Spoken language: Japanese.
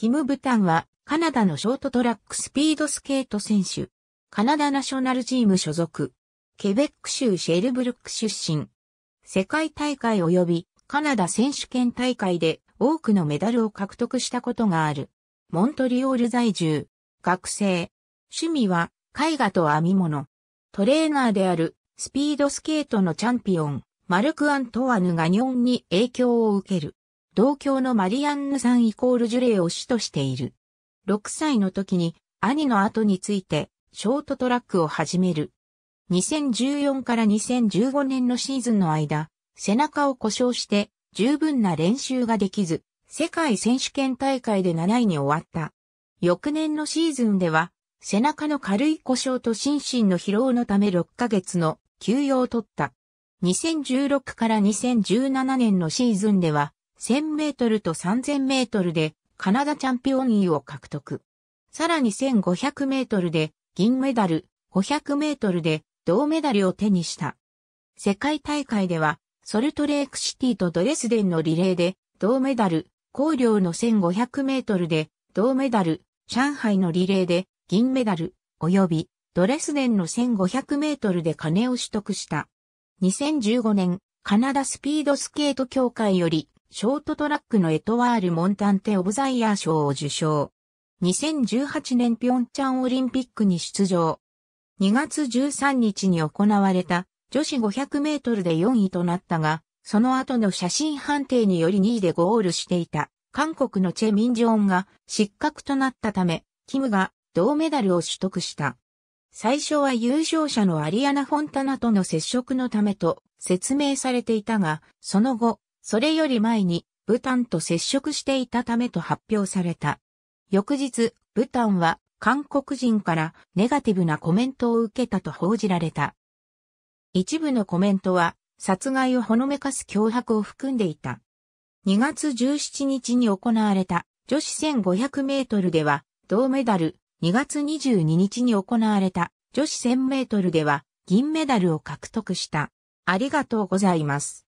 キム・ブタンは、カナダのショートトラックスピードスケート選手。カナダナショナルチーム所属。ケベック州シェルブルック出身。世界大会及びカナダ選手権大会で多くのメダルを獲得したことがある。モントリオール在住。学生。趣味は絵画と編み物。トレーナーであるスピードスケートのチャンピオン、マルク・アントワヌガニョンに影響を受ける。同郷のマリアンヌさんイコールジュレを主としている。6歳の時に兄の後についてショートトラックを始める。2014から2015年のシーズンの間、背中を故障して十分な練習ができず、世界選手権大会で7位に終わった。翌年のシーズンでは、背中の軽い故障と心身の疲労のため6ヶ月の休養を取った。2016から2017年のシーズンでは、1000メートルと3000メートルでカナダチャンピオン位を獲得。さらに1500メートルで銀メダル、500メートルで銅メダルを手にした。世界大会では、ソルトレークシティとドレスデンのリレーで銅メダル、高陵の1500メートルで銅メダル、上海のリレーで銀メダル、及びドレスデンの1500メートルで金を取得した。2015年、カナダスピードスケート協会よりショートトラックのエトワール・モンタンテ・オブ・ザ・イヤー賞を受賞。2018年ピョンチャンオリンピックに出場。2月13日に行われた女子500メートルで4位となったが、その後の写真判定により2位でゴールしていた韓国のチェ・ミンジョンが失格となったため、キムが銅メダルを取得した。最初は優勝者のアリアナ・フォンタナとの接触のためと説明されていたが、その後、それより前に、ブタンと接触していたためと発表された。翌日、ブタンは韓国人からネガティブなコメントを受けたと報じられた。一部のコメントは殺害をほのめかす脅迫を含んでいた。2月17日に行われた女子1500メートルでは銅メダル、2月22日に行われた女子1000メートルでは銀メダルを獲得した。ありがとうございます。